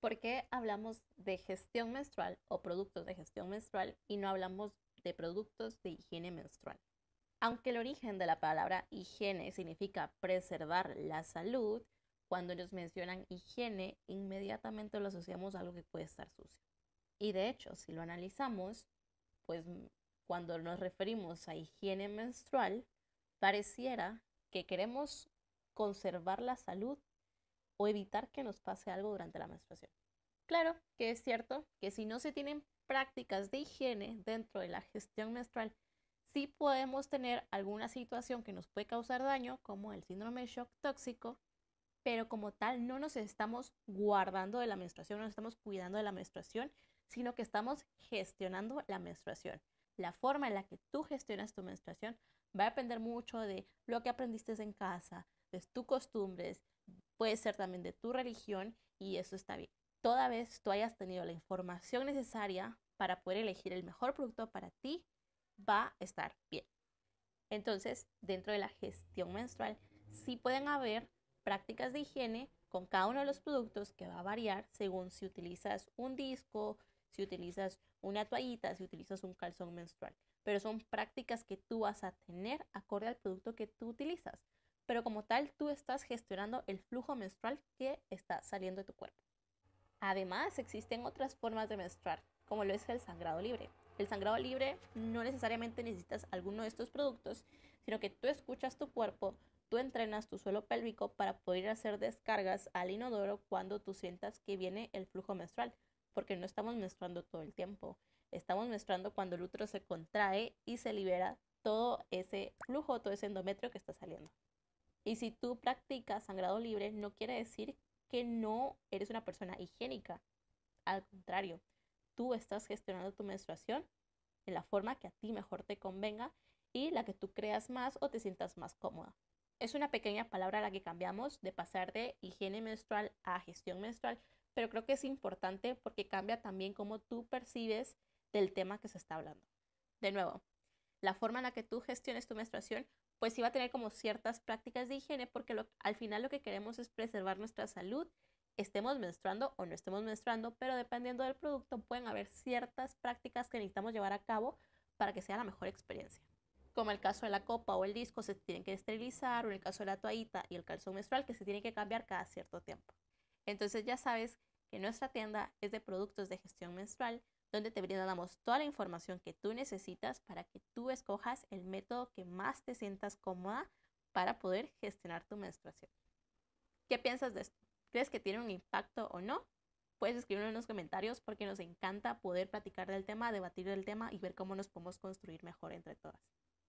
¿Por qué hablamos de gestión menstrual o productos de gestión menstrual y no hablamos de productos de higiene menstrual? Aunque el origen de la palabra higiene significa preservar la salud, cuando nos mencionan higiene, inmediatamente lo asociamos a algo que puede estar sucio. Y de hecho, si lo analizamos, pues mm, cuando nos referimos a higiene menstrual, pareciera que queremos conservar la salud o evitar que nos pase algo durante la menstruación. Claro que es cierto que si no se tienen prácticas de higiene dentro de la gestión menstrual, sí podemos tener alguna situación que nos puede causar daño, como el síndrome de shock tóxico, pero como tal no nos estamos guardando de la menstruación, no nos estamos cuidando de la menstruación, sino que estamos gestionando la menstruación. La forma en la que tú gestionas tu menstruación va a depender mucho de lo que aprendiste en casa, de tus costumbres, puede ser también de tu religión y eso está bien. Toda vez tú hayas tenido la información necesaria para poder elegir el mejor producto para ti, va a estar bien. Entonces, dentro de la gestión menstrual, sí pueden haber prácticas de higiene con cada uno de los productos que va a variar según si utilizas un disco, si utilizas una toallita, si utilizas un calzón menstrual. Pero son prácticas que tú vas a tener acorde al producto que tú utilizas pero como tal tú estás gestionando el flujo menstrual que está saliendo de tu cuerpo. Además, existen otras formas de menstruar, como lo es el sangrado libre. El sangrado libre no necesariamente necesitas alguno de estos productos, sino que tú escuchas tu cuerpo, tú entrenas tu suelo pélvico para poder hacer descargas al inodoro cuando tú sientas que viene el flujo menstrual, porque no estamos menstruando todo el tiempo. Estamos menstruando cuando el útero se contrae y se libera todo ese flujo, todo ese endometrio que está saliendo. Y si tú practicas sangrado libre, no quiere decir que no eres una persona higiénica. Al contrario, tú estás gestionando tu menstruación en la forma que a ti mejor te convenga y la que tú creas más o te sientas más cómoda. Es una pequeña palabra la que cambiamos de pasar de higiene menstrual a gestión menstrual, pero creo que es importante porque cambia también cómo tú percibes del tema que se está hablando. De nuevo, la forma en la que tú gestiones tu menstruación pues iba a tener como ciertas prácticas de higiene porque al final lo que queremos es preservar nuestra salud, estemos menstruando o no estemos menstruando, pero dependiendo del producto pueden haber ciertas prácticas que necesitamos llevar a cabo para que sea la mejor experiencia. Como el caso de la copa o el disco se tienen que esterilizar, o en el caso de la toallita y el calzón menstrual que se tiene que cambiar cada cierto tiempo. Entonces ya sabes que nuestra tienda es de productos de gestión menstrual, donde te brindamos toda la información que tú necesitas para que tú escojas el método que más te sientas cómoda para poder gestionar tu menstruación. ¿Qué piensas de esto? ¿Crees que tiene un impacto o no? Puedes escribirlo en los comentarios porque nos encanta poder platicar del tema, debatir del tema y ver cómo nos podemos construir mejor entre todas.